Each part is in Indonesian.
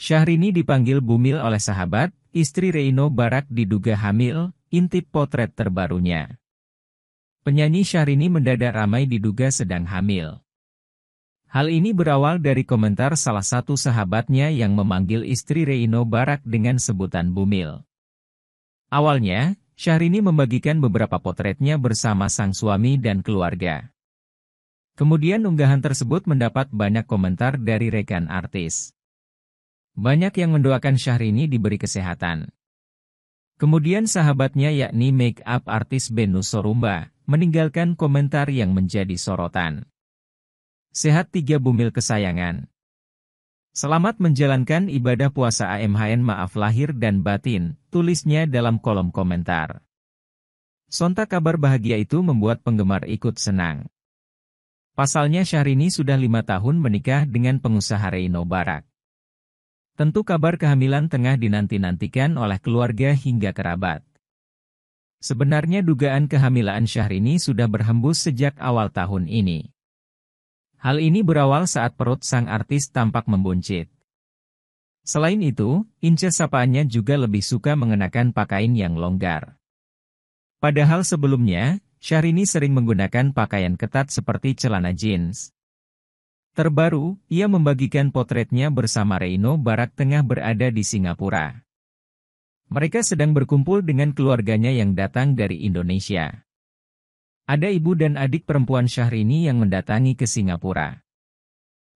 Syahrini dipanggil Bumil oleh sahabat, istri Reino Barak diduga hamil, intip potret terbarunya. Penyanyi Syahrini mendadak ramai diduga sedang hamil. Hal ini berawal dari komentar salah satu sahabatnya yang memanggil istri Reino Barak dengan sebutan Bumil. Awalnya, Syahrini membagikan beberapa potretnya bersama sang suami dan keluarga. Kemudian unggahan tersebut mendapat banyak komentar dari rekan artis. Banyak yang mendoakan Syahrini diberi kesehatan. Kemudian sahabatnya yakni make up artis Benus Sorumba, meninggalkan komentar yang menjadi sorotan. Sehat tiga bumil kesayangan. Selamat menjalankan ibadah puasa AMHN maaf lahir dan batin, tulisnya dalam kolom komentar. Sontak kabar bahagia itu membuat penggemar ikut senang. Pasalnya Syahrini sudah lima tahun menikah dengan pengusaha Reino Barak. Tentu kabar kehamilan tengah dinanti-nantikan oleh keluarga hingga kerabat. Sebenarnya dugaan kehamilan Syahrini sudah berhembus sejak awal tahun ini. Hal ini berawal saat perut sang artis tampak membuncit. Selain itu, Ince sapaannya juga lebih suka mengenakan pakaian yang longgar. Padahal sebelumnya, Syahrini sering menggunakan pakaian ketat seperti celana jeans. Terbaru, ia membagikan potretnya bersama Reino Barak tengah berada di Singapura. Mereka sedang berkumpul dengan keluarganya yang datang dari Indonesia. Ada ibu dan adik perempuan Syahrini yang mendatangi ke Singapura.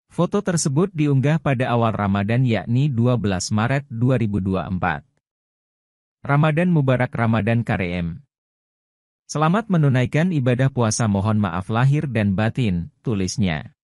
Foto tersebut diunggah pada awal Ramadan yakni 12 Maret 2024. Ramadan Mubarak Ramadan Kareem. Selamat menunaikan ibadah puasa mohon maaf lahir dan batin, tulisnya.